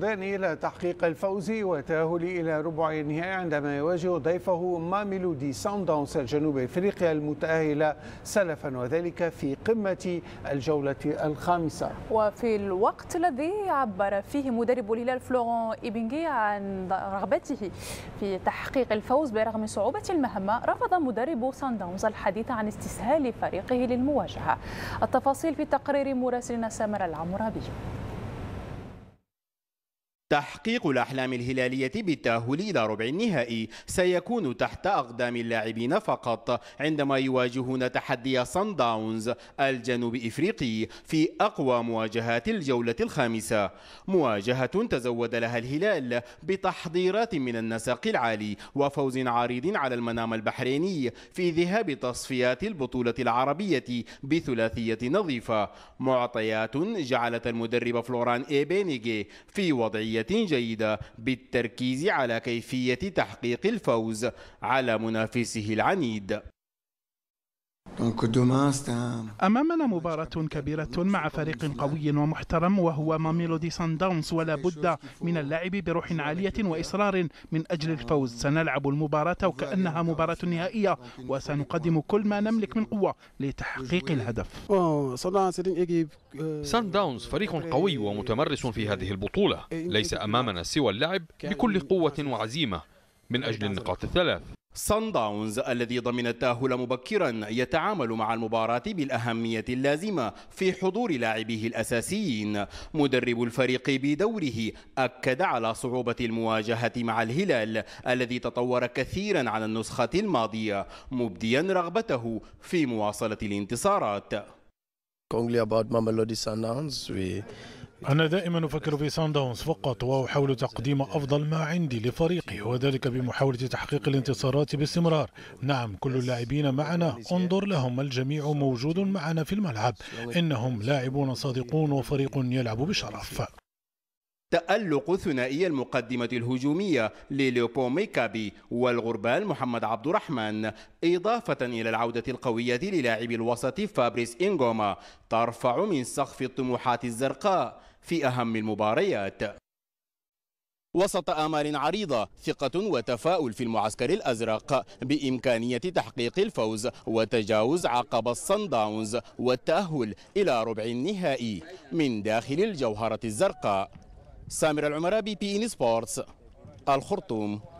داني إلى تحقيق الفوز وتأهل إلى ربع النهائي عندما يواجه ضيفه ماميلودي ساندونس الجنوب إفريقيا المتأهلة سلفا وذلك في قمة الجولة الخامسة وفي الوقت الذي عبر فيه مدرب الهلال فلوران إبنجي عن رغبته في تحقيق الفوز برغم صعوبة المهمة رفض مدرب ساندونس الحديث عن استسهال فريقه للمواجهة التفاصيل في تقرير مراسلنا سامر العمرابي تحقيق الأحلام الهلالية بالتأهل إلى ربع النهائي سيكون تحت أقدام اللاعبين فقط عندما يواجهون تحدي صن داونز الجنوب إفريقي في أقوى مواجهات الجولة الخامسة مواجهة تزود لها الهلال بتحضيرات من النسق العالي وفوز عريض على المنام البحريني في ذهاب تصفيات البطولة العربية بثلاثية نظيفة معطيات جعلت المدرب فلوران إيبينيجي في وضعية جيدة بالتركيز على كيفية تحقيق الفوز على منافسه العنيد أمامنا مباراة كبيرة مع فريق قوي ومحترم وهو ماميلودي سان داونز ولا بد من اللعب بروح عالية وإصرار من أجل الفوز سنلعب المباراة وكأنها مباراة نهائية وسنقدم كل ما نملك من قوة لتحقيق الهدف سان داونز فريق قوي ومتمرس في هذه البطولة ليس أمامنا سوى اللعب بكل قوة وعزيمة من أجل النقاط الثلاث صن داونز الذي ضمن التأهل مبكرا يتعامل مع المباراة بالأهمية اللازمة في حضور لاعبيه الأساسيين مدرب الفريق بدوره أكد على صعوبة المواجهة مع الهلال الذي تطور كثيرا عن النسخة الماضية مبديا رغبته في مواصلة الانتصارات أنا دائما أفكر في داونز فقط وأحاول تقديم أفضل ما عندي لفريقي وذلك بمحاولة تحقيق الانتصارات باستمرار نعم كل اللاعبين معنا انظر لهم الجميع موجود معنا في الملعب إنهم لاعبون صادقون وفريق يلعب بشرف تألق ثنائي المقدمة الهجومية لليوبو ميكابي والغربال محمد عبد الرحمن إضافة إلى العودة القوية للاعب الوسط فابريس إنغوما ترفع من سقف الطموحات الزرقاء في أهم المباريات وسط آمال عريضة ثقة وتفاؤل في المعسكر الأزرق بإمكانية تحقيق الفوز وتجاوز عقب الصنداونز داونز والتأهل إلى ربع النهائي من داخل الجوهرة الزرقاء سامر العمرابي بي إن سبورتس الخرطوم